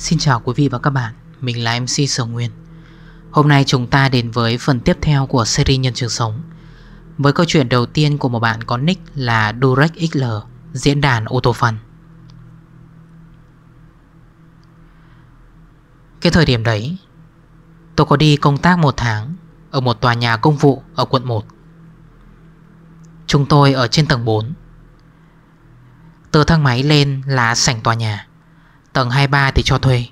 Xin chào quý vị và các bạn, mình là MC Sở Nguyên Hôm nay chúng ta đến với phần tiếp theo của series Nhân Trường Sống Với câu chuyện đầu tiên của một bạn có nick là Durex XL Diễn đàn ô tô phần Cái thời điểm đấy Tôi có đi công tác một tháng Ở một tòa nhà công vụ ở quận 1 Chúng tôi ở trên tầng 4 Từ thang máy lên là sảnh tòa nhà Tầng 23 thì cho thuê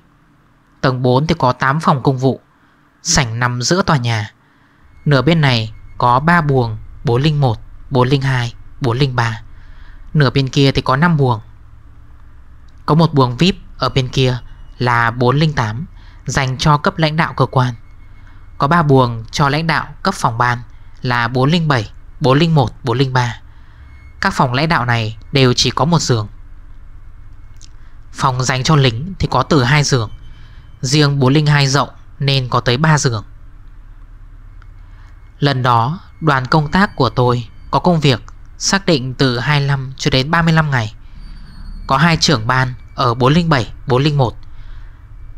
Tầng 4 thì có 8 phòng công vụ Sảnh nằm giữa tòa nhà Nửa bên này có 3 buồng 401, 402, 403 Nửa bên kia thì có 5 buồng Có một buồng VIP ở bên kia là 408 Dành cho cấp lãnh đạo cơ quan Có 3 buồng cho lãnh đạo cấp phòng ban Là 407, 401, 403 Các phòng lãnh đạo này đều chỉ có một giường Phòng dành cho lính thì có từ 2 giường Riêng 402 rộng nên có tới 3 giường Lần đó đoàn công tác của tôi có công việc xác định từ 25 cho đến 35 ngày Có hai trưởng ban ở 407, 401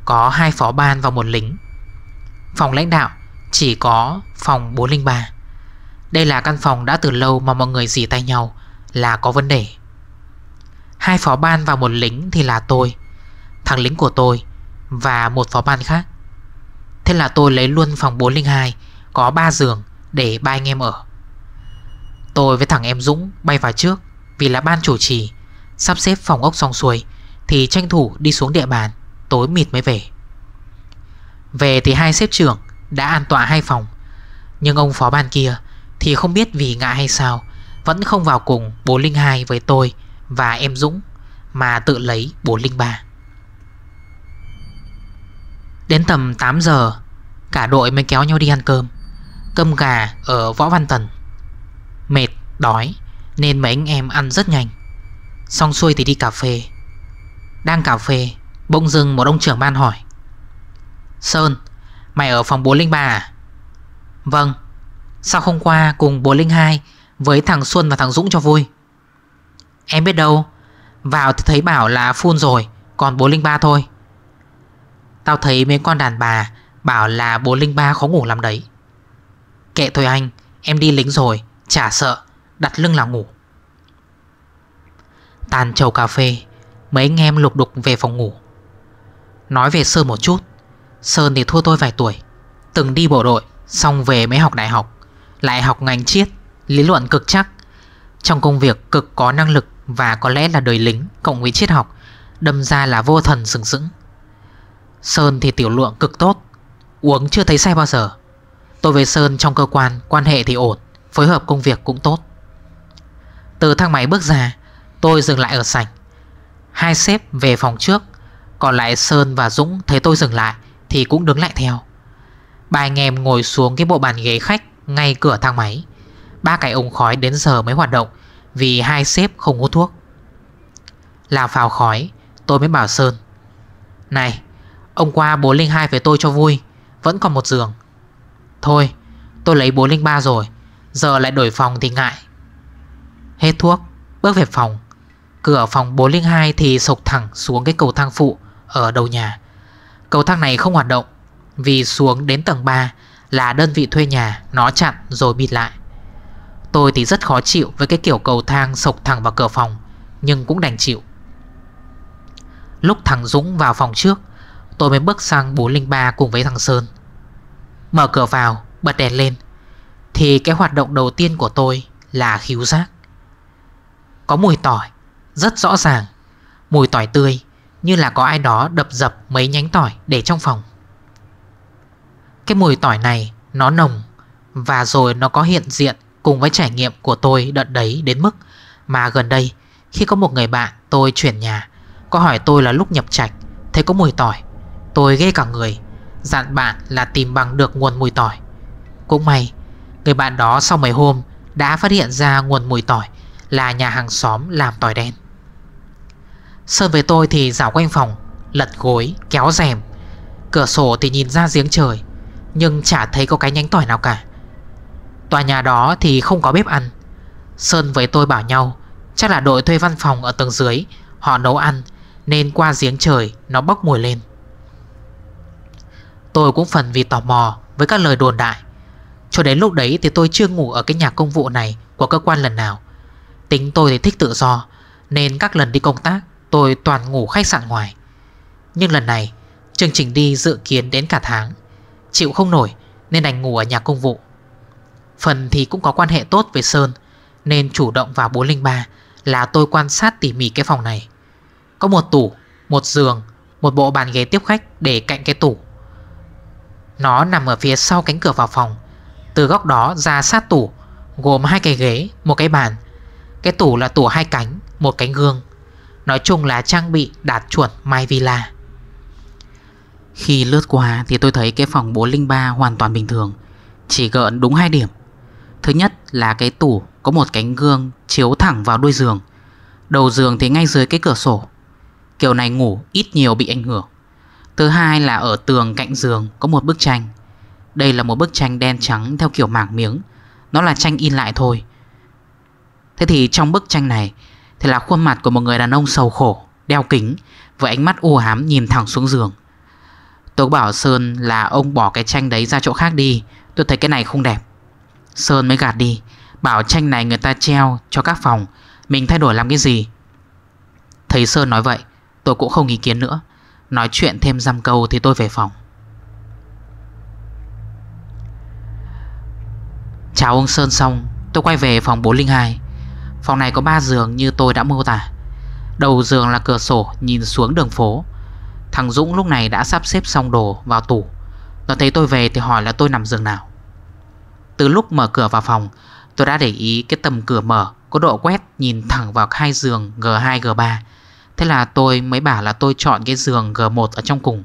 Có hai phó ban và một lính Phòng lãnh đạo chỉ có phòng 403 Đây là căn phòng đã từ lâu mà mọi người dì tay nhau là có vấn đề Hai phó ban và một lính thì là tôi Thằng lính của tôi Và một phó ban khác Thế là tôi lấy luôn phòng 402 Có ba giường để ba anh em ở Tôi với thằng em Dũng bay vào trước Vì là ban chủ trì Sắp xếp phòng ốc xong xuôi Thì tranh thủ đi xuống địa bàn Tối mịt mới về Về thì hai xếp trưởng Đã an tọa hai phòng Nhưng ông phó ban kia Thì không biết vì ngại hay sao Vẫn không vào cùng 402 với tôi và em Dũng mà tự lấy 403. Đến tầm 8 giờ, cả đội mới kéo nhau đi ăn cơm. Cơm gà ở Võ Văn Tần. Mệt, đói nên mấy anh em ăn rất nhanh. Xong xuôi thì đi cà phê. Đang cà phê, bỗng dưng một ông trưởng ban hỏi. Sơn, mày ở phòng 403 à? Vâng, sao không qua cùng 402 với thằng Xuân và thằng Dũng cho vui? Em biết đâu Vào thì thấy bảo là phun rồi Còn 403 thôi Tao thấy mấy con đàn bà Bảo là 403 khó ngủ lắm đấy Kệ thôi anh Em đi lính rồi Chả sợ Đặt lưng là ngủ Tàn trầu cà phê Mấy anh em lục đục về phòng ngủ Nói về Sơn một chút Sơn thì thua tôi vài tuổi Từng đi bộ đội Xong về mới học đại học Lại học ngành triết Lý luận cực chắc Trong công việc cực có năng lực và có lẽ là đời lính cộng với triết học Đâm ra là vô thần sừng sững Sơn thì tiểu lượng cực tốt Uống chưa thấy say bao giờ Tôi với Sơn trong cơ quan Quan hệ thì ổn Phối hợp công việc cũng tốt Từ thang máy bước ra Tôi dừng lại ở sảnh Hai sếp về phòng trước Còn lại Sơn và Dũng thấy tôi dừng lại Thì cũng đứng lại theo Ba anh em ngồi xuống cái bộ bàn ghế khách Ngay cửa thang máy Ba cái ống khói đến giờ mới hoạt động vì hai sếp không uống thuốc Làm phào khói Tôi mới bảo Sơn Này Ông qua 402 về tôi cho vui Vẫn còn một giường Thôi tôi lấy 403 rồi Giờ lại đổi phòng thì ngại Hết thuốc Bước về phòng Cửa phòng 402 thì sộc thẳng xuống cái cầu thang phụ Ở đầu nhà Cầu thang này không hoạt động Vì xuống đến tầng 3 là đơn vị thuê nhà Nó chặn rồi bịt lại Tôi thì rất khó chịu với cái kiểu cầu thang sộc thẳng vào cửa phòng Nhưng cũng đành chịu Lúc thằng Dũng vào phòng trước Tôi mới bước sang 403 cùng với thằng Sơn Mở cửa vào Bật đèn lên Thì cái hoạt động đầu tiên của tôi là khíu giác Có mùi tỏi Rất rõ ràng Mùi tỏi tươi Như là có ai đó đập dập mấy nhánh tỏi để trong phòng Cái mùi tỏi này Nó nồng Và rồi nó có hiện diện Cùng với trải nghiệm của tôi đợt đấy đến mức Mà gần đây khi có một người bạn tôi chuyển nhà Có hỏi tôi là lúc nhập trạch Thấy có mùi tỏi Tôi ghê cả người Dặn bạn là tìm bằng được nguồn mùi tỏi Cũng may Người bạn đó sau mấy hôm Đã phát hiện ra nguồn mùi tỏi Là nhà hàng xóm làm tỏi đen Sơn với tôi thì dạo quanh phòng Lật gối, kéo rèm Cửa sổ thì nhìn ra giếng trời Nhưng chả thấy có cái nhánh tỏi nào cả Tòa nhà đó thì không có bếp ăn Sơn với tôi bảo nhau Chắc là đội thuê văn phòng ở tầng dưới Họ nấu ăn Nên qua giếng trời nó bốc mùi lên Tôi cũng phần vì tò mò Với các lời đồn đại Cho đến lúc đấy thì tôi chưa ngủ ở cái nhà công vụ này Của cơ quan lần nào Tính tôi thì thích tự do Nên các lần đi công tác tôi toàn ngủ khách sạn ngoài Nhưng lần này Chương trình đi dự kiến đến cả tháng Chịu không nổi Nên đành ngủ ở nhà công vụ Phần thì cũng có quan hệ tốt với Sơn Nên chủ động vào 403 Là tôi quan sát tỉ mỉ cái phòng này Có một tủ, một giường Một bộ bàn ghế tiếp khách để cạnh cái tủ Nó nằm ở phía sau cánh cửa vào phòng Từ góc đó ra sát tủ Gồm hai cái ghế, một cái bàn Cái tủ là tủ hai cánh, một cánh gương Nói chung là trang bị đạt chuẩn My Villa Khi lướt qua thì tôi thấy cái phòng 403 hoàn toàn bình thường Chỉ gợn đúng hai điểm Thứ nhất là cái tủ có một cánh gương chiếu thẳng vào đuôi giường Đầu giường thì ngay dưới cái cửa sổ Kiểu này ngủ ít nhiều bị ảnh hưởng Thứ hai là ở tường cạnh giường có một bức tranh Đây là một bức tranh đen trắng theo kiểu mảng miếng Nó là tranh in lại thôi Thế thì trong bức tranh này Thì là khuôn mặt của một người đàn ông sầu khổ Đeo kính Với ánh mắt u hám nhìn thẳng xuống giường Tôi bảo Sơn là ông bỏ cái tranh đấy ra chỗ khác đi Tôi thấy cái này không đẹp Sơn mới gạt đi Bảo tranh này người ta treo cho các phòng Mình thay đổi làm cái gì Thấy Sơn nói vậy Tôi cũng không ý kiến nữa Nói chuyện thêm dăm câu thì tôi về phòng Chào ông Sơn xong Tôi quay về phòng 402 Phòng này có 3 giường như tôi đã mô tả Đầu giường là cửa sổ nhìn xuống đường phố Thằng Dũng lúc này đã sắp xếp xong đồ vào tủ Nó thấy tôi về thì hỏi là tôi nằm giường nào từ lúc mở cửa vào phòng Tôi đã để ý cái tầm cửa mở Có độ quét nhìn thẳng vào hai giường G2, G3 Thế là tôi mới bảo là tôi chọn cái giường G1 ở trong cùng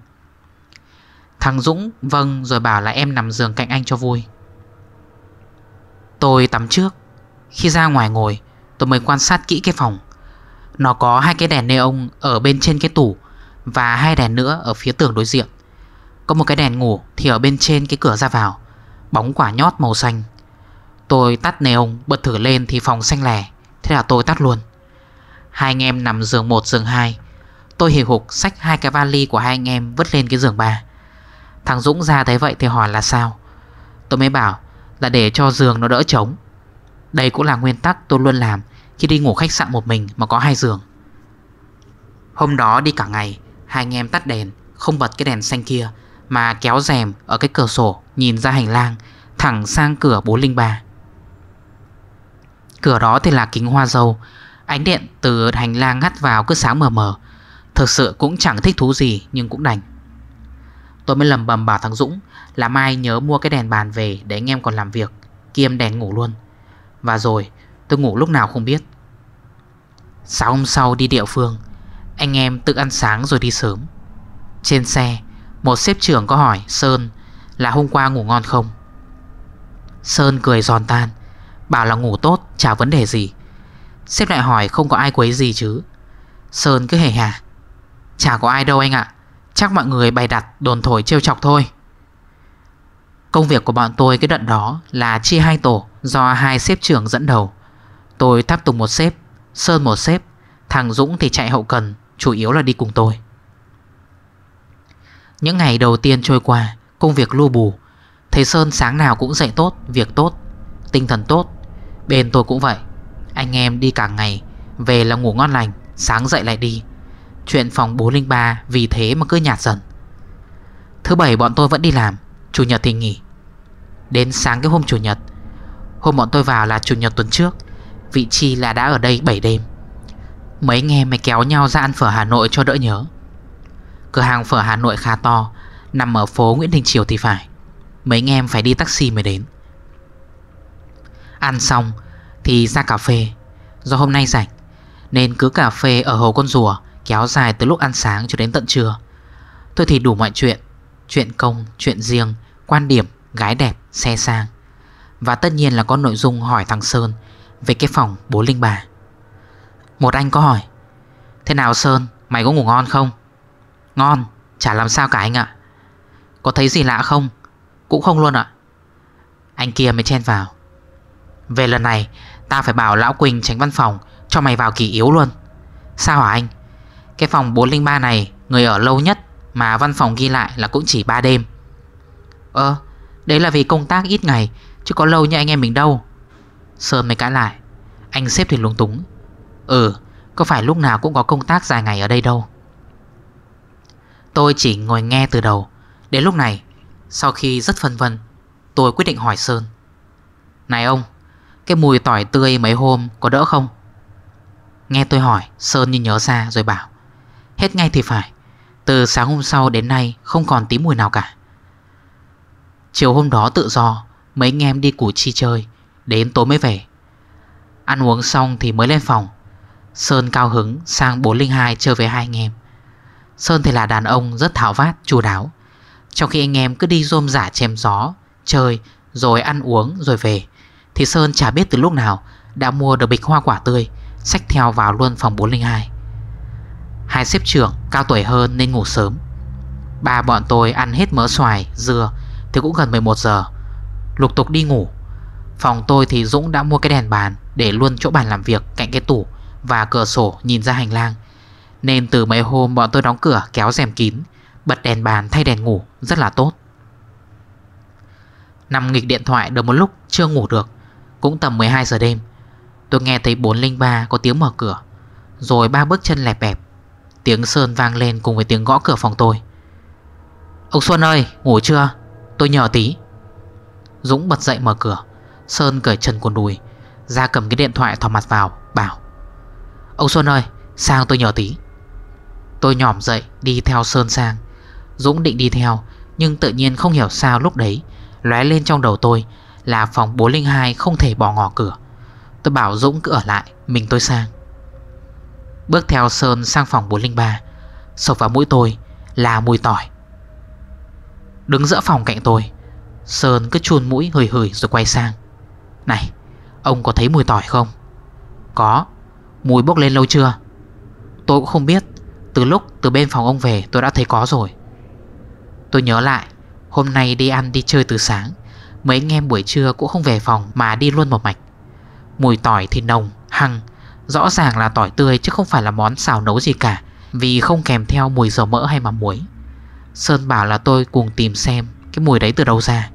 Thằng Dũng vâng rồi bảo là em nằm giường cạnh anh cho vui Tôi tắm trước Khi ra ngoài ngồi Tôi mới quan sát kỹ cái phòng Nó có hai cái đèn neon ở bên trên cái tủ Và hai đèn nữa ở phía tường đối diện Có một cái đèn ngủ thì ở bên trên cái cửa ra vào Bóng quả nhót màu xanh Tôi tắt neon bật thử lên thì phòng xanh lẻ Thế là tôi tắt luôn Hai anh em nằm giường 1 giường 2 Tôi hì hục xách hai cái vali của hai anh em vứt lên cái giường 3 Thằng Dũng ra thấy vậy thì hỏi là sao Tôi mới bảo là để cho giường nó đỡ trống Đây cũng là nguyên tắc tôi luôn làm Khi đi ngủ khách sạn một mình mà có hai giường Hôm đó đi cả ngày Hai anh em tắt đèn Không bật cái đèn xanh kia mà kéo rèm ở cái cửa sổ Nhìn ra hành lang Thẳng sang cửa 403 Cửa đó thì là kính hoa dâu Ánh điện từ hành lang ngắt vào cứ sáng mờ mờ Thực sự cũng chẳng thích thú gì Nhưng cũng đành Tôi mới lầm bầm bảo thằng Dũng Là mai nhớ mua cái đèn bàn về Để anh em còn làm việc Kiêm đèn ngủ luôn Và rồi tôi ngủ lúc nào không biết Sáng hôm sau đi địa phương Anh em tự ăn sáng rồi đi sớm Trên xe một xếp trưởng có hỏi Sơn là hôm qua ngủ ngon không Sơn cười giòn tan Bảo là ngủ tốt chả vấn đề gì Xếp lại hỏi không có ai quấy gì chứ Sơn cứ hề hà Chả có ai đâu anh ạ Chắc mọi người bày đặt đồn thổi trêu chọc thôi Công việc của bọn tôi cái đoạn đó Là chia hai tổ Do hai xếp trưởng dẫn đầu Tôi tháp tùng một xếp Sơn một xếp Thằng Dũng thì chạy hậu cần Chủ yếu là đi cùng tôi những ngày đầu tiên trôi qua Công việc lu bù Thầy Sơn sáng nào cũng dậy tốt, việc tốt Tinh thần tốt Bên tôi cũng vậy Anh em đi cả ngày Về là ngủ ngon lành Sáng dậy lại đi Chuyện phòng 403 vì thế mà cứ nhạt dần Thứ bảy bọn tôi vẫn đi làm Chủ nhật thì nghỉ Đến sáng cái hôm chủ nhật Hôm bọn tôi vào là chủ nhật tuần trước Vị trí là đã ở đây 7 đêm Mấy anh em mày kéo nhau ra ăn phở Hà Nội cho đỡ nhớ Cửa hàng phở Hà Nội khá to Nằm ở phố Nguyễn Đình Triều thì phải Mấy anh em phải đi taxi mới đến Ăn xong thì ra cà phê Do hôm nay rảnh Nên cứ cà phê ở Hồ Con Rùa Kéo dài từ lúc ăn sáng cho đến tận trưa Thôi thì đủ mọi chuyện Chuyện công, chuyện riêng, quan điểm, gái đẹp, xe sang Và tất nhiên là có nội dung hỏi thằng Sơn Về cái phòng 403 Một anh có hỏi Thế nào Sơn, mày có ngủ ngon không? Ngon Chả làm sao cả anh ạ Có thấy gì lạ không Cũng không luôn ạ Anh kia mới chen vào Về lần này Ta phải bảo Lão Quỳnh tránh văn phòng Cho mày vào kỳ yếu luôn Sao hả anh Cái phòng 403 này Người ở lâu nhất Mà văn phòng ghi lại là cũng chỉ 3 đêm ơ, Đấy là vì công tác ít ngày Chứ có lâu như anh em mình đâu Sơn mới cãi lại Anh xếp thì lúng túng Ừ Có phải lúc nào cũng có công tác dài ngày ở đây đâu Tôi chỉ ngồi nghe từ đầu Đến lúc này Sau khi rất phân vân Tôi quyết định hỏi Sơn Này ông Cái mùi tỏi tươi mấy hôm có đỡ không Nghe tôi hỏi Sơn như nhớ ra rồi bảo Hết ngay thì phải Từ sáng hôm sau đến nay không còn tí mùi nào cả Chiều hôm đó tự do Mấy anh em đi củ chi chơi Đến tối mới về Ăn uống xong thì mới lên phòng Sơn cao hứng sang 402 chơi với hai anh em Sơn thì là đàn ông rất tháo vát, chu đáo Trong khi anh em cứ đi rôm giả chém gió Chơi, rồi ăn uống, rồi về Thì Sơn chả biết từ lúc nào Đã mua được bịch hoa quả tươi Xách theo vào luôn phòng 402 Hai xếp trưởng cao tuổi hơn nên ngủ sớm Ba bọn tôi ăn hết mỡ xoài, dừa Thì cũng gần 11 giờ Lục tục đi ngủ Phòng tôi thì Dũng đã mua cái đèn bàn Để luôn chỗ bàn làm việc cạnh cái tủ Và cửa sổ nhìn ra hành lang nên từ mấy hôm bọn tôi đóng cửa kéo rèm kín Bật đèn bàn thay đèn ngủ rất là tốt Nằm nghịch điện thoại được một lúc chưa ngủ được Cũng tầm 12 giờ đêm Tôi nghe thấy 403 có tiếng mở cửa Rồi ba bước chân lẹp bẹp Tiếng Sơn vang lên cùng với tiếng gõ cửa phòng tôi Ông Xuân ơi ngủ chưa Tôi nhờ tí Dũng bật dậy mở cửa Sơn cởi chân cuốn đùi Ra cầm cái điện thoại thò mặt vào Bảo Ông Xuân ơi sang tôi nhờ tí Tôi nhỏm dậy đi theo Sơn sang Dũng định đi theo Nhưng tự nhiên không hiểu sao lúc đấy lóe lên trong đầu tôi Là phòng 402 không thể bỏ ngỏ cửa Tôi bảo Dũng cứ ở lại Mình tôi sang Bước theo Sơn sang phòng 403 Sộc vào mũi tôi là mùi tỏi Đứng giữa phòng cạnh tôi Sơn cứ chun mũi hửi hửi rồi quay sang Này Ông có thấy mùi tỏi không Có Mùi bốc lên lâu chưa Tôi cũng không biết từ lúc từ bên phòng ông về tôi đã thấy có rồi Tôi nhớ lại Hôm nay đi ăn đi chơi từ sáng Mấy anh em buổi trưa cũng không về phòng Mà đi luôn một mạch Mùi tỏi thì nồng, hăng Rõ ràng là tỏi tươi chứ không phải là món xào nấu gì cả Vì không kèm theo mùi dầu mỡ hay mắm muối Sơn bảo là tôi cùng tìm xem Cái mùi đấy từ đâu ra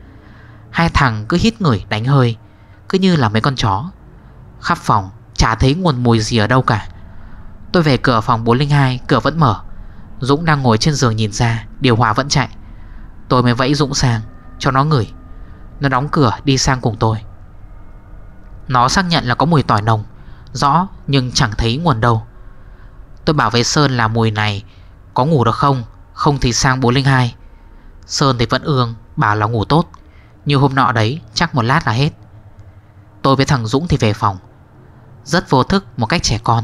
Hai thằng cứ hít ngửi đánh hơi Cứ như là mấy con chó Khắp phòng chả thấy nguồn mùi gì ở đâu cả Tôi về cửa phòng 402 Cửa vẫn mở Dũng đang ngồi trên giường nhìn ra Điều hòa vẫn chạy Tôi mới vẫy Dũng sang Cho nó ngửi Nó đóng cửa đi sang cùng tôi Nó xác nhận là có mùi tỏi nồng Rõ nhưng chẳng thấy nguồn đâu Tôi bảo với Sơn là mùi này Có ngủ được không Không thì sang 402 Sơn thì vẫn ương Bảo là ngủ tốt Như hôm nọ đấy chắc một lát là hết Tôi với thằng Dũng thì về phòng Rất vô thức một cách trẻ con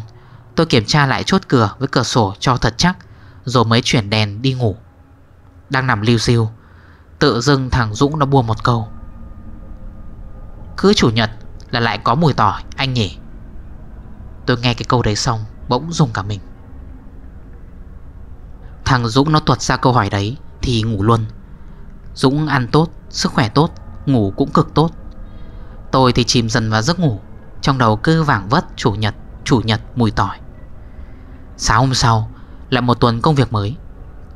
Tôi kiểm tra lại chốt cửa với cửa sổ cho thật chắc Rồi mới chuyển đèn đi ngủ Đang nằm lưu siêu Tự dưng thằng Dũng nó buông một câu Cứ chủ nhật là lại có mùi tỏi Anh nhỉ Tôi nghe cái câu đấy xong Bỗng dùng cả mình Thằng Dũng nó tuột ra câu hỏi đấy Thì ngủ luôn Dũng ăn tốt, sức khỏe tốt Ngủ cũng cực tốt Tôi thì chìm dần vào giấc ngủ Trong đầu cứ vảng vất chủ nhật Chủ nhật mùi tỏi Sáng hôm sau lại một tuần công việc mới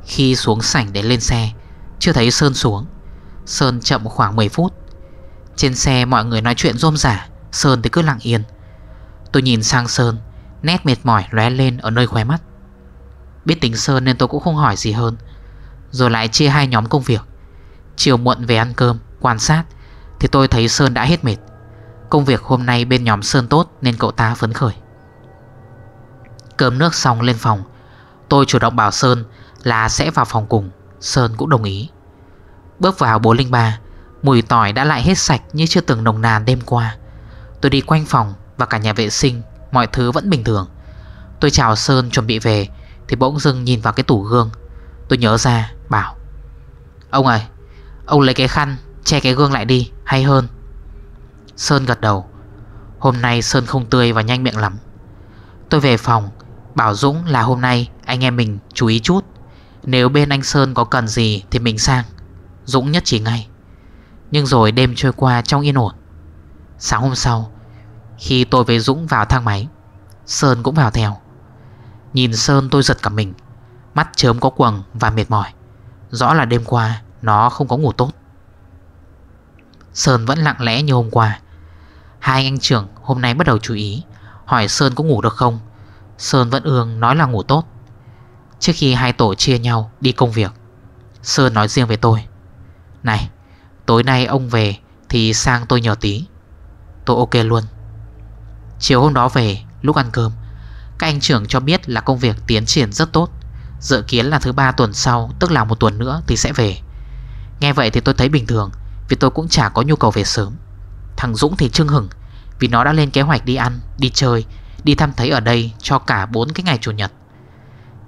Khi xuống sảnh để lên xe Chưa thấy Sơn xuống Sơn chậm khoảng 10 phút Trên xe mọi người nói chuyện rôm rả Sơn thì cứ lặng yên Tôi nhìn sang Sơn Nét mệt mỏi lóe lên ở nơi khóe mắt Biết tính Sơn nên tôi cũng không hỏi gì hơn Rồi lại chia hai nhóm công việc Chiều muộn về ăn cơm Quan sát Thì tôi thấy Sơn đã hết mệt Công việc hôm nay bên nhóm Sơn tốt Nên cậu ta phấn khởi Cơm nước xong lên phòng Tôi chủ động bảo Sơn là sẽ vào phòng cùng Sơn cũng đồng ý Bước vào 403 Mùi tỏi đã lại hết sạch như chưa từng nồng nàn đêm qua Tôi đi quanh phòng và cả nhà vệ sinh Mọi thứ vẫn bình thường Tôi chào Sơn chuẩn bị về Thì bỗng dưng nhìn vào cái tủ gương Tôi nhớ ra bảo Ông ơi Ông lấy cái khăn che cái gương lại đi Hay hơn Sơn gật đầu Hôm nay Sơn không tươi và nhanh miệng lắm Tôi về phòng Bảo Dũng là hôm nay anh em mình chú ý chút Nếu bên anh Sơn có cần gì thì mình sang Dũng nhất chỉ ngay Nhưng rồi đêm trôi qua trong yên ổn Sáng hôm sau Khi tôi với Dũng vào thang máy Sơn cũng vào theo Nhìn Sơn tôi giật cả mình Mắt chớm có quầng và mệt mỏi Rõ là đêm qua nó không có ngủ tốt Sơn vẫn lặng lẽ như hôm qua Hai anh trưởng hôm nay bắt đầu chú ý Hỏi Sơn có ngủ được không Sơn Vẫn Ương nói là ngủ tốt Trước khi hai tổ chia nhau đi công việc Sơn nói riêng về tôi Này Tối nay ông về Thì sang tôi nhờ tí Tôi ok luôn Chiều hôm đó về Lúc ăn cơm Các anh trưởng cho biết là công việc tiến triển rất tốt Dự kiến là thứ ba tuần sau Tức là một tuần nữa thì sẽ về Nghe vậy thì tôi thấy bình thường Vì tôi cũng chả có nhu cầu về sớm Thằng Dũng thì trưng hửng Vì nó đã lên kế hoạch đi ăn, đi chơi Đi thăm thấy ở đây cho cả bốn cái ngày Chủ nhật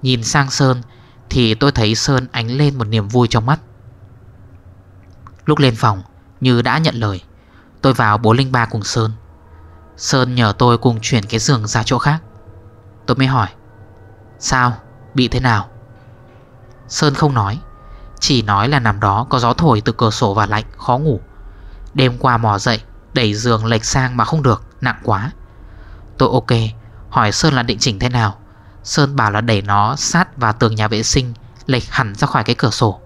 Nhìn sang Sơn Thì tôi thấy Sơn ánh lên một niềm vui trong mắt Lúc lên phòng Như đã nhận lời Tôi vào 403 cùng Sơn Sơn nhờ tôi cùng chuyển cái giường ra chỗ khác Tôi mới hỏi Sao? Bị thế nào? Sơn không nói Chỉ nói là nằm đó có gió thổi từ cửa sổ và lạnh Khó ngủ Đêm qua mò dậy Đẩy giường lệch sang mà không được Nặng quá Tôi ok Hỏi Sơn là định chỉnh thế nào Sơn bảo là đẩy nó sát vào tường nhà vệ sinh Lệch hẳn ra khỏi cái cửa sổ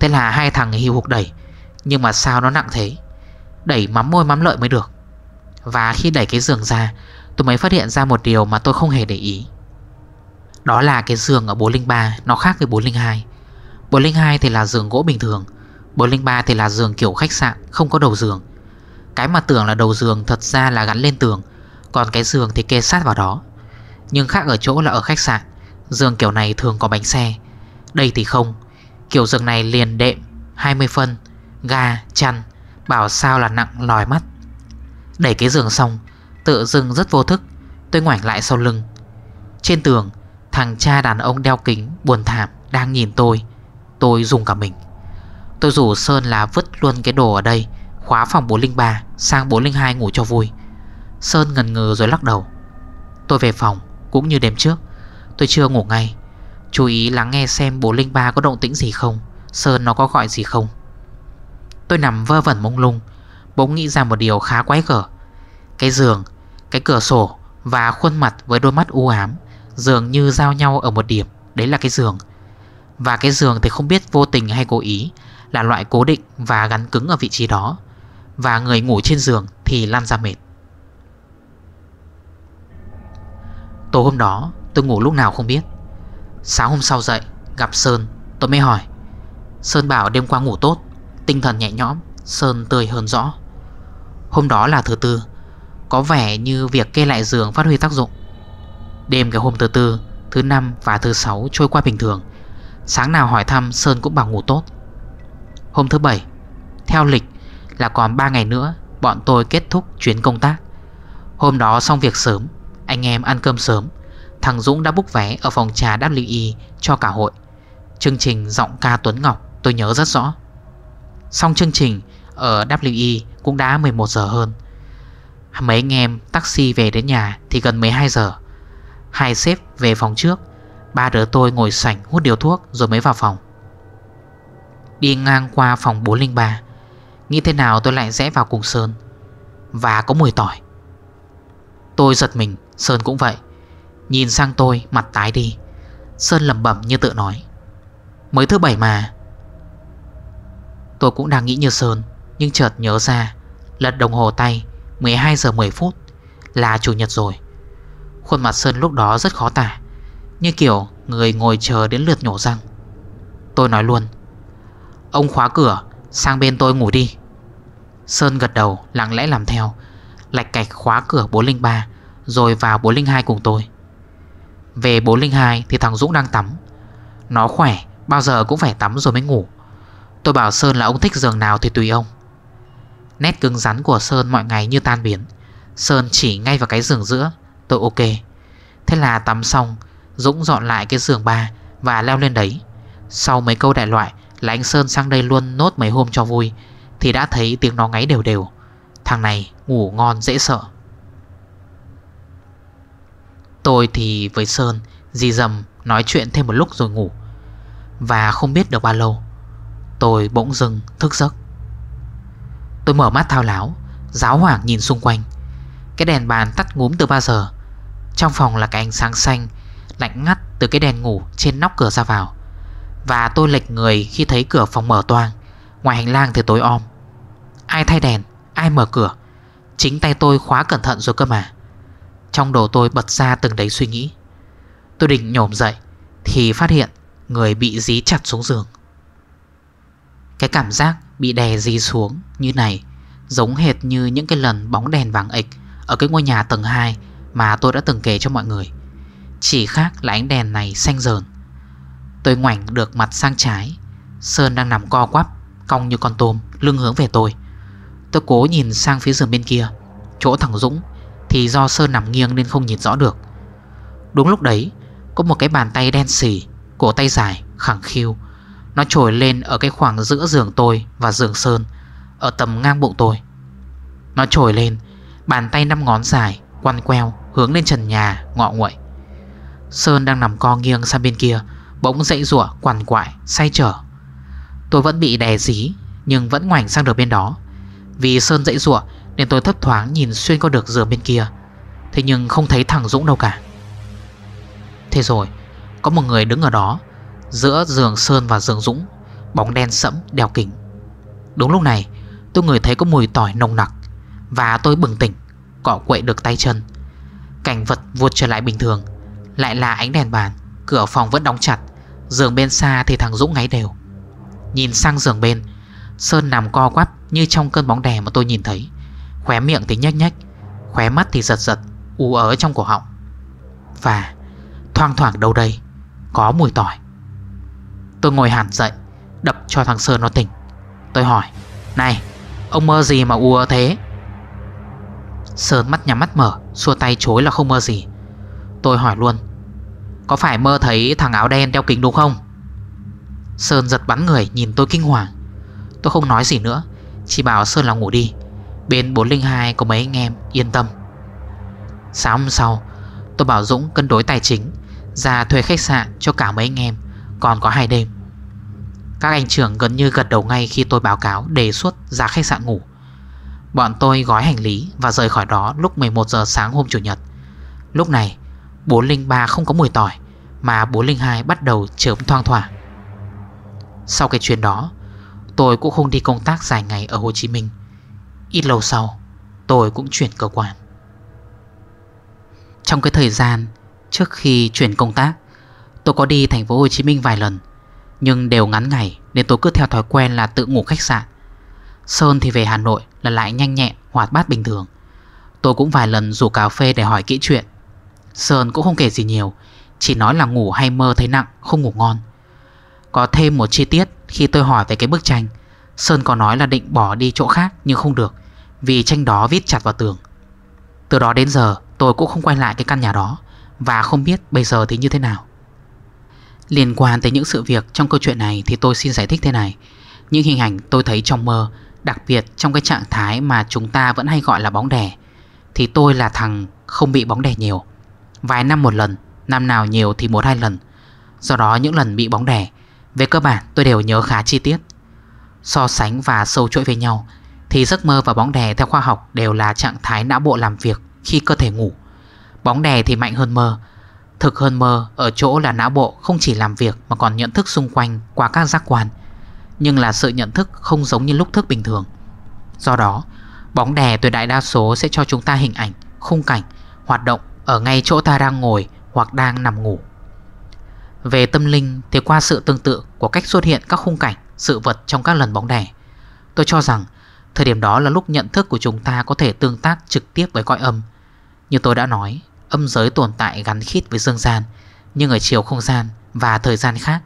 Thế là hai thằng hiu hục đẩy Nhưng mà sao nó nặng thế Đẩy mắm môi mắm lợi mới được Và khi đẩy cái giường ra Tôi mới phát hiện ra một điều mà tôi không hề để ý Đó là cái giường ở 403 Nó khác với 402 402 thì là giường gỗ bình thường 403 thì là giường kiểu khách sạn Không có đầu giường Cái mà tưởng là đầu giường thật ra là gắn lên tường còn cái giường thì kê sát vào đó Nhưng khác ở chỗ là ở khách sạn Giường kiểu này thường có bánh xe Đây thì không Kiểu giường này liền đệm 20 phân Ga, chăn Bảo sao là nặng lòi mắt Đẩy cái giường xong Tự dưng rất vô thức Tôi ngoảnh lại sau lưng Trên tường Thằng cha đàn ông đeo kính buồn thảm Đang nhìn tôi Tôi dùng cả mình Tôi rủ Sơn là vứt luôn cái đồ ở đây Khóa phòng 403 Sang 402 ngủ cho vui Sơn ngần ngừ rồi lắc đầu Tôi về phòng cũng như đêm trước Tôi chưa ngủ ngay Chú ý lắng nghe xem bố Linh Ba có động tĩnh gì không Sơn nó có gọi gì không Tôi nằm vơ vẩn mông lung Bỗng nghĩ ra một điều khá quái gở Cái giường, cái cửa sổ Và khuôn mặt với đôi mắt u ám Dường như giao nhau ở một điểm Đấy là cái giường Và cái giường thì không biết vô tình hay cố ý Là loại cố định và gắn cứng ở vị trí đó Và người ngủ trên giường thì lăn ra mệt Tối hôm đó tôi ngủ lúc nào không biết Sáng hôm sau dậy gặp Sơn Tôi mới hỏi Sơn bảo đêm qua ngủ tốt Tinh thần nhẹ nhõm Sơn tươi hơn rõ Hôm đó là thứ tư Có vẻ như việc kê lại giường phát huy tác dụng Đêm cái hôm thứ tư Thứ năm và thứ sáu trôi qua bình thường Sáng nào hỏi thăm Sơn cũng bảo ngủ tốt Hôm thứ bảy Theo lịch là còn 3 ngày nữa Bọn tôi kết thúc chuyến công tác Hôm đó xong việc sớm anh em ăn cơm sớm Thằng Dũng đã búc vé ở phòng trà WI e cho cả hội Chương trình giọng ca Tuấn Ngọc tôi nhớ rất rõ Xong chương trình ở WI e cũng đã 11 giờ hơn Mấy anh em taxi về đến nhà thì gần 12 giờ Hai sếp về phòng trước Ba đứa tôi ngồi sảnh hút điều thuốc rồi mới vào phòng Đi ngang qua phòng 403 Nghĩ thế nào tôi lại rẽ vào cùng Sơn Và có mùi tỏi Tôi giật mình Sơn cũng vậy Nhìn sang tôi mặt tái đi Sơn lầm bẩm như tự nói Mới thứ bảy mà Tôi cũng đang nghĩ như Sơn Nhưng chợt nhớ ra Lật đồng hồ tay 12 giờ 10 phút Là chủ nhật rồi Khuôn mặt Sơn lúc đó rất khó tả Như kiểu người ngồi chờ đến lượt nhổ răng Tôi nói luôn Ông khóa cửa Sang bên tôi ngủ đi Sơn gật đầu lặng lẽ làm theo Lạch cạch khóa cửa 403 rồi vào 402 cùng tôi Về 402 thì thằng Dũng đang tắm Nó khỏe Bao giờ cũng phải tắm rồi mới ngủ Tôi bảo Sơn là ông thích giường nào thì tùy ông Nét cứng rắn của Sơn mọi ngày như tan biến Sơn chỉ ngay vào cái giường giữa Tôi ok Thế là tắm xong Dũng dọn lại cái giường ba Và leo lên đấy Sau mấy câu đại loại Là anh Sơn sang đây luôn nốt mấy hôm cho vui Thì đã thấy tiếng nó ngáy đều đều Thằng này ngủ ngon dễ sợ Tôi thì với Sơn Dì dầm nói chuyện thêm một lúc rồi ngủ Và không biết được bao lâu Tôi bỗng dưng thức giấc Tôi mở mắt thao láo Giáo hoảng nhìn xung quanh Cái đèn bàn tắt ngúm từ bao giờ Trong phòng là cái ánh sáng xanh Lạnh ngắt từ cái đèn ngủ trên nóc cửa ra vào Và tôi lệch người khi thấy cửa phòng mở toang Ngoài hành lang thì tối om Ai thay đèn Ai mở cửa Chính tay tôi khóa cẩn thận rồi cơ mà trong đầu tôi bật ra từng đấy suy nghĩ Tôi định nhổm dậy Thì phát hiện người bị dí chặt xuống giường Cái cảm giác bị đè dí xuống như này Giống hệt như những cái lần bóng đèn vàng ịch Ở cái ngôi nhà tầng 2 Mà tôi đã từng kể cho mọi người Chỉ khác là ánh đèn này xanh dờn Tôi ngoảnh được mặt sang trái Sơn đang nằm co quắp Cong như con tôm Lưng hướng về tôi Tôi cố nhìn sang phía giường bên kia Chỗ thằng Dũng thì do Sơn nằm nghiêng nên không nhìn rõ được Đúng lúc đấy Có một cái bàn tay đen xỉ Cổ tay dài, khẳng khiu Nó trồi lên ở cái khoảng giữa giường tôi Và giường Sơn Ở tầm ngang bụng tôi Nó trồi lên Bàn tay 5 ngón dài, quăn queo Hướng lên trần nhà, ngọ nguội. Sơn đang nằm co nghiêng sang bên kia Bỗng dậy rủa quằn quại, say trở Tôi vẫn bị đè dí Nhưng vẫn ngoảnh sang được bên đó Vì Sơn dậy rủa nên tôi thấp thoáng nhìn xuyên qua được giường bên kia Thế nhưng không thấy thằng Dũng đâu cả Thế rồi Có một người đứng ở đó Giữa giường Sơn và giường Dũng Bóng đen sẫm đeo kính Đúng lúc này tôi ngửi thấy có mùi tỏi nồng nặc Và tôi bừng tỉnh cọ quậy được tay chân Cảnh vật vụt trở lại bình thường Lại là ánh đèn bàn Cửa phòng vẫn đóng chặt Giường bên xa thì thằng Dũng ngáy đều Nhìn sang giường bên Sơn nằm co quắp như trong cơn bóng đè mà tôi nhìn thấy Khóe miệng thì nhách nhách Khóe mắt thì giật giật U ớ trong cổ họng Và thoang thoảng đâu đây Có mùi tỏi Tôi ngồi hẳn dậy Đập cho thằng Sơn nó tỉnh Tôi hỏi Này ông mơ gì mà u ớ thế Sơn mắt nhắm mắt mở Xua tay chối là không mơ gì Tôi hỏi luôn Có phải mơ thấy thằng áo đen đeo kính đúng không Sơn giật bắn người nhìn tôi kinh hoàng Tôi không nói gì nữa Chỉ bảo Sơn là ngủ đi Bên 402 có mấy anh em yên tâm Sáng hôm sau Tôi bảo Dũng cân đối tài chính Ra thuê khách sạn cho cả mấy anh em Còn có hai đêm Các anh trưởng gần như gật đầu ngay khi tôi báo cáo Đề xuất ra khách sạn ngủ Bọn tôi gói hành lý và rời khỏi đó lúc 11 giờ sáng hôm Chủ nhật Lúc này 403 không có mùi tỏi Mà 402 bắt đầu chớm thoang thoảng Sau cái chuyện đó Tôi cũng không đi công tác dài ngày ở Hồ Chí Minh Ít lâu sau tôi cũng chuyển cơ quan Trong cái thời gian trước khi chuyển công tác Tôi có đi thành phố Hồ Chí Minh vài lần Nhưng đều ngắn ngày Nên tôi cứ theo thói quen là tự ngủ khách sạn Sơn thì về Hà Nội là lại nhanh nhẹn Hoạt bát bình thường Tôi cũng vài lần rủ cà phê để hỏi kỹ chuyện Sơn cũng không kể gì nhiều Chỉ nói là ngủ hay mơ thấy nặng Không ngủ ngon Có thêm một chi tiết khi tôi hỏi về cái bức tranh Sơn có nói là định bỏ đi chỗ khác nhưng không được Vì tranh đó viết chặt vào tường Từ đó đến giờ tôi cũng không quay lại cái căn nhà đó Và không biết bây giờ thì như thế nào Liên quan tới những sự việc trong câu chuyện này Thì tôi xin giải thích thế này Những hình ảnh tôi thấy trong mơ Đặc biệt trong cái trạng thái mà chúng ta vẫn hay gọi là bóng đè Thì tôi là thằng không bị bóng đè nhiều Vài năm một lần Năm nào nhiều thì một hai lần Do đó những lần bị bóng đè Về cơ bản tôi đều nhớ khá chi tiết so sánh và sâu chuỗi với nhau Thì giấc mơ và bóng đè theo khoa học đều là trạng thái não bộ làm việc khi cơ thể ngủ Bóng đè thì mạnh hơn mơ Thực hơn mơ ở chỗ là não bộ không chỉ làm việc mà còn nhận thức xung quanh qua các giác quan Nhưng là sự nhận thức không giống như lúc thức bình thường Do đó, bóng đè tuyệt đại đa số sẽ cho chúng ta hình ảnh, khung cảnh, hoạt động ở ngay chỗ ta đang ngồi hoặc đang nằm ngủ Về tâm linh thì qua sự tương tự của cách xuất hiện các khung cảnh sự vật trong các lần bóng đè Tôi cho rằng thời điểm đó là lúc nhận thức của chúng ta có thể tương tác trực tiếp với cõi âm Như tôi đã nói, âm giới tồn tại gắn khít với dương gian Nhưng ở chiều không gian và thời gian khác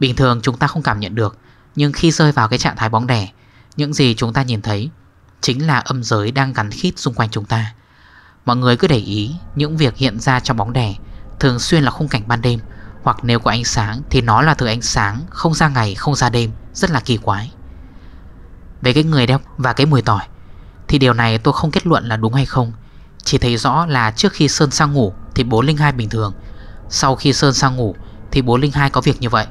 Bình thường chúng ta không cảm nhận được Nhưng khi rơi vào cái trạng thái bóng đè Những gì chúng ta nhìn thấy Chính là âm giới đang gắn khít xung quanh chúng ta Mọi người cứ để ý Những việc hiện ra trong bóng đè Thường xuyên là khung cảnh ban đêm hoặc nếu có ánh sáng thì nó là thứ ánh sáng Không ra ngày không ra đêm Rất là kỳ quái Về cái người đeo và cái mùi tỏi Thì điều này tôi không kết luận là đúng hay không Chỉ thấy rõ là trước khi Sơn sang ngủ Thì linh hai bình thường Sau khi Sơn sang ngủ Thì linh hai có việc như vậy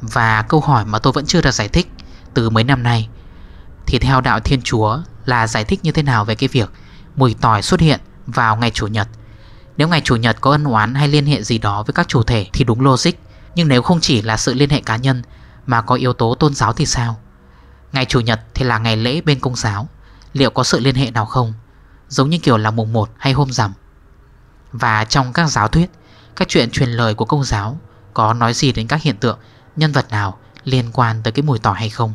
Và câu hỏi mà tôi vẫn chưa được giải thích Từ mấy năm nay Thì theo đạo Thiên Chúa là giải thích như thế nào về cái việc Mùi tỏi xuất hiện vào ngày Chủ nhật nếu ngày Chủ nhật có ân oán hay liên hệ gì đó với các chủ thể thì đúng logic Nhưng nếu không chỉ là sự liên hệ cá nhân mà có yếu tố tôn giáo thì sao? Ngày Chủ nhật thì là ngày lễ bên công giáo Liệu có sự liên hệ nào không? Giống như kiểu là mùng 1 hay hôm rằm Và trong các giáo thuyết Các chuyện truyền lời của công giáo Có nói gì đến các hiện tượng Nhân vật nào liên quan tới cái mùi tỏi hay không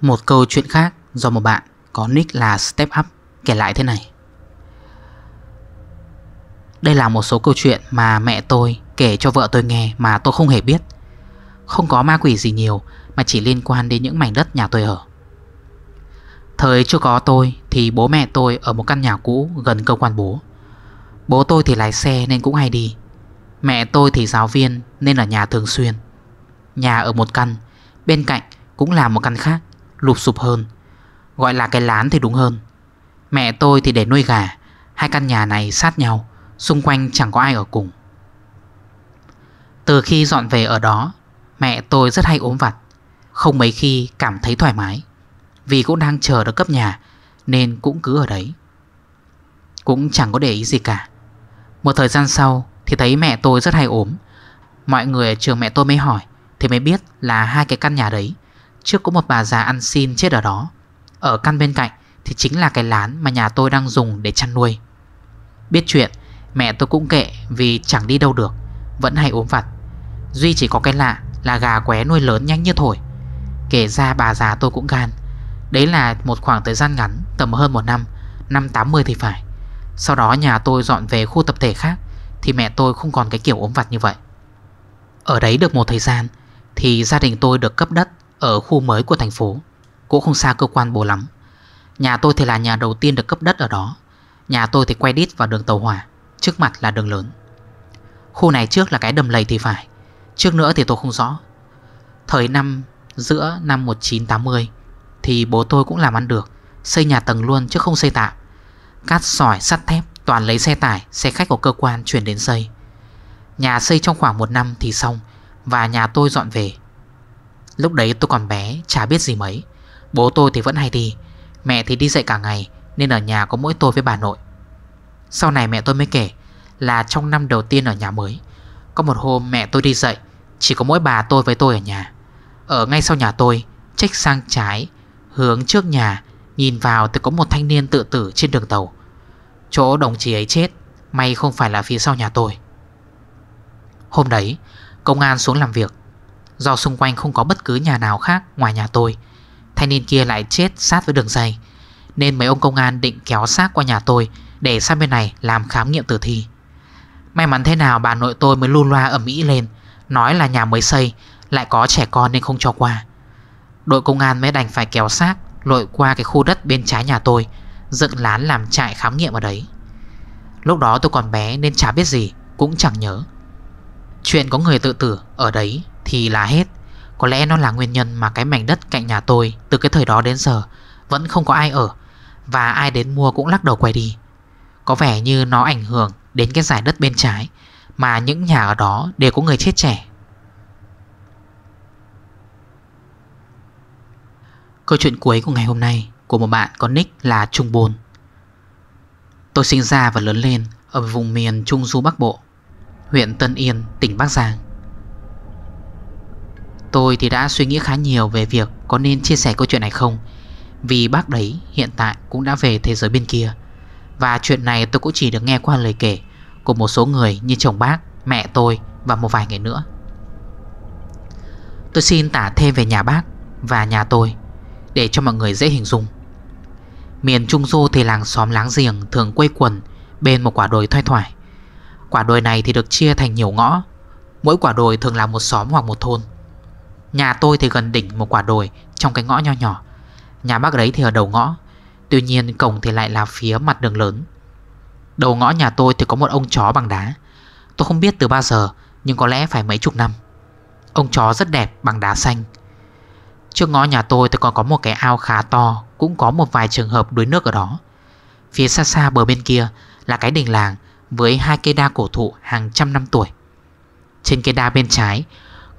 Một câu chuyện khác do một bạn có nick là Step Up Kể lại thế này Đây là một số câu chuyện mà mẹ tôi kể cho vợ tôi nghe mà tôi không hề biết Không có ma quỷ gì nhiều mà chỉ liên quan đến những mảnh đất nhà tôi ở Thời chưa có tôi thì bố mẹ tôi ở một căn nhà cũ gần cơ quan bố Bố tôi thì lái xe nên cũng hay đi Mẹ tôi thì giáo viên nên ở nhà thường xuyên Nhà ở một căn Bên cạnh cũng là một căn khác Lụp sụp hơn Gọi là cái lán thì đúng hơn Mẹ tôi thì để nuôi gà Hai căn nhà này sát nhau Xung quanh chẳng có ai ở cùng Từ khi dọn về ở đó Mẹ tôi rất hay ốm vặt Không mấy khi cảm thấy thoải mái Vì cũng đang chờ được cấp nhà Nên cũng cứ ở đấy Cũng chẳng có để ý gì cả Một thời gian sau Thì thấy mẹ tôi rất hay ốm Mọi người ở trường mẹ tôi mới hỏi Thì mới biết là hai cái căn nhà đấy Trước có một bà già ăn xin chết ở đó ở căn bên cạnh thì chính là cái lán mà nhà tôi đang dùng để chăn nuôi Biết chuyện mẹ tôi cũng kệ vì chẳng đi đâu được Vẫn hay ốm vặt Duy chỉ có cái lạ là gà qué nuôi lớn nhanh như thổi Kể ra bà già tôi cũng gan Đấy là một khoảng thời gian ngắn Tầm hơn một năm Năm 80 thì phải Sau đó nhà tôi dọn về khu tập thể khác Thì mẹ tôi không còn cái kiểu ốm vặt như vậy Ở đấy được một thời gian Thì gia đình tôi được cấp đất Ở khu mới của thành phố cũng không xa cơ quan bố lắm Nhà tôi thì là nhà đầu tiên được cấp đất ở đó Nhà tôi thì quay đít vào đường tàu hỏa Trước mặt là đường lớn Khu này trước là cái đầm lầy thì phải Trước nữa thì tôi không rõ Thời năm giữa năm 1980 Thì bố tôi cũng làm ăn được Xây nhà tầng luôn chứ không xây tạm Cát sỏi sắt thép toàn lấy xe tải Xe khách của cơ quan chuyển đến xây Nhà xây trong khoảng một năm thì xong Và nhà tôi dọn về Lúc đấy tôi còn bé chả biết gì mấy Bố tôi thì vẫn hay đi Mẹ thì đi dạy cả ngày Nên ở nhà có mỗi tôi với bà nội Sau này mẹ tôi mới kể Là trong năm đầu tiên ở nhà mới Có một hôm mẹ tôi đi dậy Chỉ có mỗi bà tôi với tôi ở nhà Ở ngay sau nhà tôi Trách sang trái Hướng trước nhà Nhìn vào thì có một thanh niên tự tử trên đường tàu Chỗ đồng chí ấy chết May không phải là phía sau nhà tôi Hôm đấy Công an xuống làm việc Do xung quanh không có bất cứ nhà nào khác ngoài nhà tôi Thanh niên kia lại chết sát với đường dây Nên mấy ông công an định kéo xác qua nhà tôi Để sang bên này làm khám nghiệm tử thi May mắn thế nào bà nội tôi mới lu loa ẩm ý lên Nói là nhà mới xây Lại có trẻ con nên không cho qua Đội công an mới đành phải kéo xác Lội qua cái khu đất bên trái nhà tôi Dựng lán làm trại khám nghiệm ở đấy Lúc đó tôi còn bé nên chả biết gì Cũng chẳng nhớ Chuyện có người tự tử ở đấy thì là hết có lẽ nó là nguyên nhân mà cái mảnh đất cạnh nhà tôi Từ cái thời đó đến giờ Vẫn không có ai ở Và ai đến mua cũng lắc đầu quay đi Có vẻ như nó ảnh hưởng đến cái giải đất bên trái Mà những nhà ở đó đều có người chết trẻ Câu chuyện cuối của ngày hôm nay Của một bạn có nick là Trung Bồn Tôi sinh ra và lớn lên Ở vùng miền Trung Du Bắc Bộ Huyện Tân Yên, tỉnh Bắc Giang Tôi thì đã suy nghĩ khá nhiều về việc có nên chia sẻ câu chuyện này không Vì bác đấy hiện tại cũng đã về thế giới bên kia Và chuyện này tôi cũng chỉ được nghe qua lời kể Của một số người như chồng bác, mẹ tôi và một vài người nữa Tôi xin tả thêm về nhà bác và nhà tôi Để cho mọi người dễ hình dung Miền Trung Du thì làng xóm láng giềng thường quây quần bên một quả đồi thoai thoải Quả đồi này thì được chia thành nhiều ngõ Mỗi quả đồi thường là một xóm hoặc một thôn Nhà tôi thì gần đỉnh một quả đồi Trong cái ngõ nhỏ nhỏ Nhà bác đấy thì ở đầu ngõ Tuy nhiên cổng thì lại là phía mặt đường lớn Đầu ngõ nhà tôi thì có một ông chó bằng đá Tôi không biết từ bao giờ Nhưng có lẽ phải mấy chục năm Ông chó rất đẹp bằng đá xanh Trước ngõ nhà tôi thì còn có một cái ao khá to Cũng có một vài trường hợp đuối nước ở đó Phía xa xa bờ bên kia Là cái đình làng Với hai cây đa cổ thụ hàng trăm năm tuổi Trên cây đa bên trái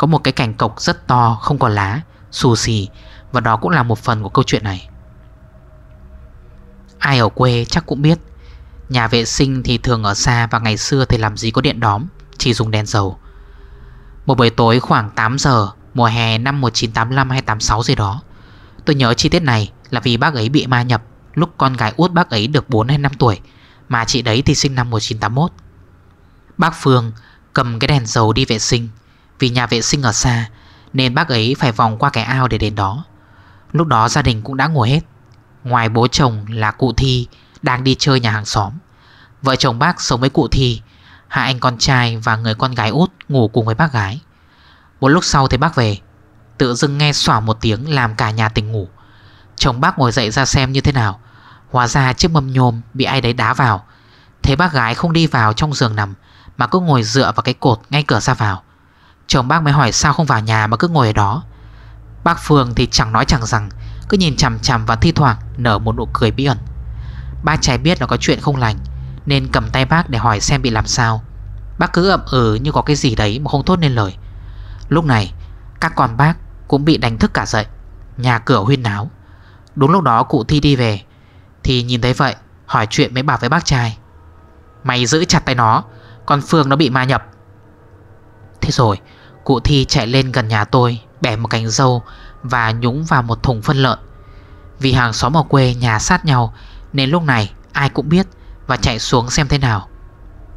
có một cái cành cọc rất to Không có lá, xù xì Và đó cũng là một phần của câu chuyện này Ai ở quê chắc cũng biết Nhà vệ sinh thì thường ở xa Và ngày xưa thì làm gì có điện đóm Chỉ dùng đèn dầu Một buổi tối khoảng 8 giờ Mùa hè năm 1985 hay 86 gì đó Tôi nhớ chi tiết này là vì bác ấy bị ma nhập Lúc con gái út bác ấy được 4 hay 5 tuổi Mà chị đấy thì sinh năm 1981 Bác Phương cầm cái đèn dầu đi vệ sinh vì nhà vệ sinh ở xa Nên bác ấy phải vòng qua cái ao để đến đó Lúc đó gia đình cũng đã ngồi hết Ngoài bố chồng là cụ Thi Đang đi chơi nhà hàng xóm Vợ chồng bác sống với cụ Thi Hai anh con trai và người con gái út Ngủ cùng với bác gái Một lúc sau thấy bác về Tự dưng nghe xỏa một tiếng làm cả nhà tỉnh ngủ Chồng bác ngồi dậy ra xem như thế nào Hóa ra chiếc mâm nhôm bị ai đấy đá vào Thấy bác gái không đi vào trong giường nằm Mà cứ ngồi dựa vào cái cột ngay cửa ra vào Chồng bác mới hỏi sao không vào nhà mà cứ ngồi ở đó Bác Phương thì chẳng nói chẳng rằng Cứ nhìn chằm chằm và thi thoảng nở một nụ cười bí ẩn Bác trai biết là có chuyện không lành Nên cầm tay bác để hỏi xem bị làm sao Bác cứ ậm ừ như có cái gì đấy mà không thốt nên lời Lúc này các con bác cũng bị đánh thức cả dậy Nhà cửa huyên náo Đúng lúc đó cụ Thi đi về Thì nhìn thấy vậy hỏi chuyện mới bảo với bác trai Mày giữ chặt tay nó Con Phương nó bị ma nhập Thế rồi Cụ thi chạy lên gần nhà tôi Bẻ một cành dâu Và nhúng vào một thùng phân lợn Vì hàng xóm ở quê nhà sát nhau Nên lúc này ai cũng biết Và chạy xuống xem thế nào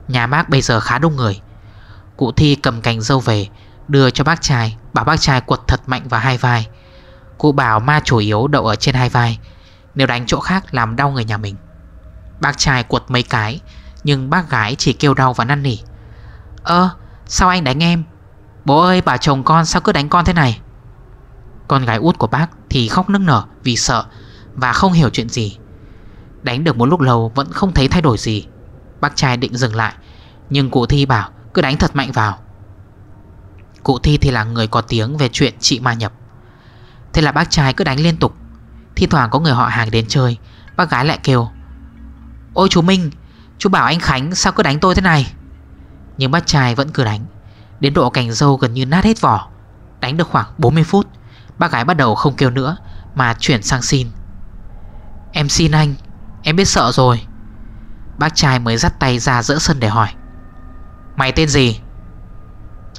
Nhà bác bây giờ khá đông người Cụ thi cầm cành dâu về Đưa cho bác trai Bảo bác trai quật thật mạnh vào hai vai Cụ bảo ma chủ yếu đậu ở trên hai vai Nếu đánh chỗ khác làm đau người nhà mình Bác trai quật mấy cái Nhưng bác gái chỉ kêu đau và năn nỉ Ơ sao anh đánh em Bố ơi bà chồng con sao cứ đánh con thế này Con gái út của bác thì khóc nức nở vì sợ Và không hiểu chuyện gì Đánh được một lúc lâu vẫn không thấy thay đổi gì Bác trai định dừng lại Nhưng cụ thi bảo cứ đánh thật mạnh vào Cụ thi thì là người có tiếng về chuyện chị ma nhập Thế là bác trai cứ đánh liên tục Thi thoảng có người họ hàng đến chơi Bác gái lại kêu Ôi chú Minh Chú bảo anh Khánh sao cứ đánh tôi thế này Nhưng bác trai vẫn cứ đánh Đến độ cành dâu gần như nát hết vỏ Đánh được khoảng 40 phút Bác gái bắt đầu không kêu nữa Mà chuyển sang xin Em xin anh Em biết sợ rồi Bác trai mới dắt tay ra giữa sân để hỏi Mày tên gì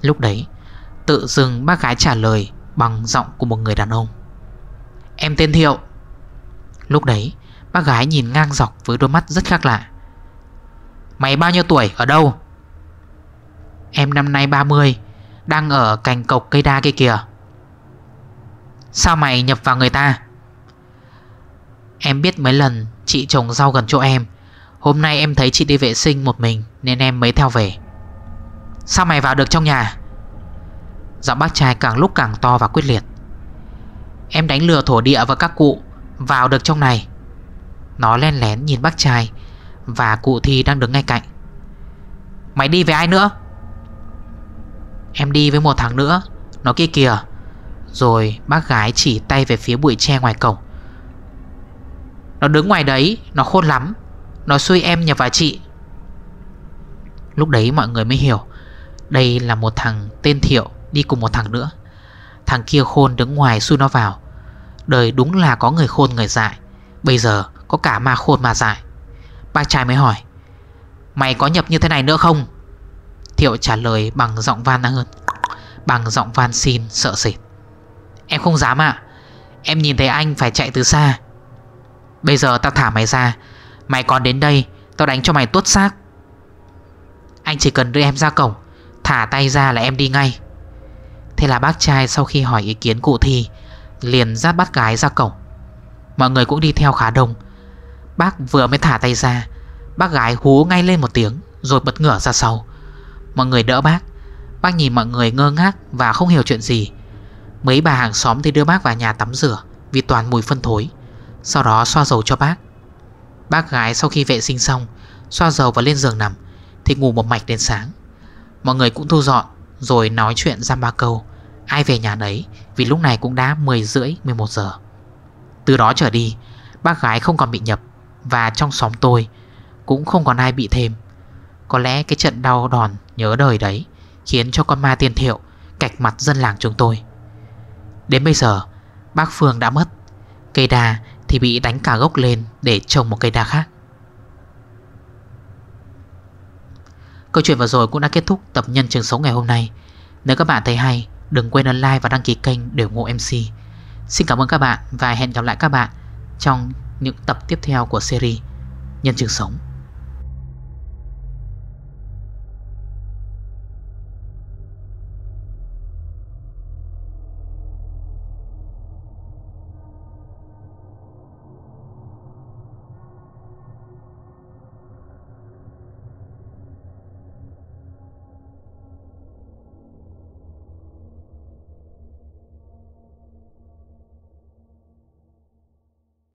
Lúc đấy Tự dưng bác gái trả lời Bằng giọng của một người đàn ông Em tên Thiệu Lúc đấy bác gái nhìn ngang dọc với đôi mắt rất khác lạ Mày bao nhiêu tuổi ở đâu Em năm nay 30 Đang ở cành cộc cây đa kia kìa Sao mày nhập vào người ta Em biết mấy lần chị trồng rau gần chỗ em Hôm nay em thấy chị đi vệ sinh một mình Nên em mới theo về Sao mày vào được trong nhà Giọng bác trai càng lúc càng to và quyết liệt Em đánh lừa thổ địa và các cụ Vào được trong này Nó len lén nhìn bác trai Và cụ thi đang đứng ngay cạnh Mày đi với ai nữa Em đi với một thằng nữa Nó kia kìa Rồi bác gái chỉ tay về phía bụi tre ngoài cổng Nó đứng ngoài đấy Nó khôn lắm Nó xui em nhập vào chị Lúc đấy mọi người mới hiểu Đây là một thằng tên Thiệu Đi cùng một thằng nữa Thằng kia khôn đứng ngoài xui nó vào Đời đúng là có người khôn người dại Bây giờ có cả ma khôn ma dại Bác trai mới hỏi Mày có nhập như thế này nữa không Thiệu trả lời bằng giọng van hơn Bằng giọng van xin sợ sệt Em không dám ạ Em nhìn thấy anh phải chạy từ xa Bây giờ tao thả mày ra Mày còn đến đây Tao đánh cho mày tuốt xác Anh chỉ cần đưa em ra cổng Thả tay ra là em đi ngay Thế là bác trai sau khi hỏi ý kiến cụ thi Liền dắt bác gái ra cổng Mọi người cũng đi theo khá đông Bác vừa mới thả tay ra Bác gái hú ngay lên một tiếng Rồi bật ngửa ra sau Mọi người đỡ bác Bác nhìn mọi người ngơ ngác và không hiểu chuyện gì Mấy bà hàng xóm thì đưa bác vào nhà tắm rửa Vì toàn mùi phân thối Sau đó xoa dầu cho bác Bác gái sau khi vệ sinh xong Xoa dầu và lên giường nằm Thì ngủ một mạch đến sáng Mọi người cũng thu dọn Rồi nói chuyện giam ba câu Ai về nhà đấy Vì lúc này cũng đã 10 rưỡi 11 giờ Từ đó trở đi Bác gái không còn bị nhập Và trong xóm tôi Cũng không còn ai bị thêm Có lẽ cái trận đau đòn Nhớ đời đấy Khiến cho con ma tiên thiệu Cạch mặt dân làng chúng tôi Đến bây giờ Bác Phương đã mất Cây đa thì bị đánh cả gốc lên Để trồng một cây đa khác Câu chuyện vừa rồi cũng đã kết thúc tập nhân chương sống ngày hôm nay Nếu các bạn thấy hay Đừng quên ấn like và đăng ký kênh để ủng hộ MC Xin cảm ơn các bạn và hẹn gặp lại các bạn Trong những tập tiếp theo của series Nhân chứng sống